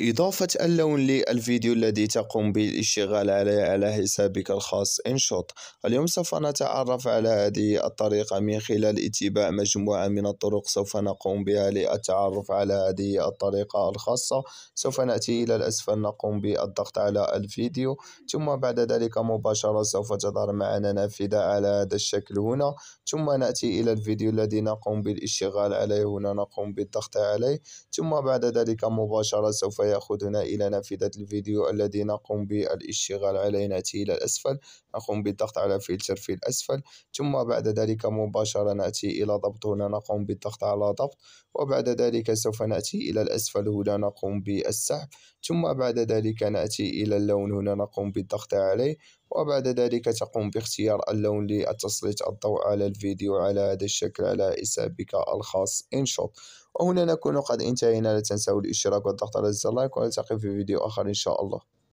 إضافة اللون للفيديو الذي تقوم بالاشتغال عليه على حسابك الخاص إنشوت اليوم سوف نتعرف على هذه الطريقة من خلال اتباع مجموعة من الطرق سوف نقوم بها للتعرف على هذه الطريقة الخاصة سوف نأتي إلى الأسفل نقوم بالضغط على الفيديو ثم بعد ذلك مباشرة سوف تظهر معنا نافذة على هذا الشكل هنا ثم نأتي إلى الفيديو الذي نقوم بالاشتغال عليه هنا نقوم بالضغط عليه ثم بعد ذلك مباشرة سوف ويأخذنا إلى نافذة الفيديو الذي نقوم بالاشتغال عليه نأتي إلى الأسفل نقوم بالضغط على فلتر في الأسفل ثم بعد ذلك مباشرة نأتي إلى ضبط هنا نقوم بالضغط على ضبط وبعد ذلك سوف نأتي إلى الأسفل هنا نقوم بالسحب ثم بعد ذلك نأتي إلى اللون هنا نقوم بالضغط عليه وبعد ذلك تقوم باختيار اللون لتسليط الضوء على الفيديو على هذا الشكل على حسابك الخاص InShot وهنا نكون قد انتهينا لا تنسوا الاشتراك والضغط على زر لايك ونلتقي في فيديو آخر إن شاء الله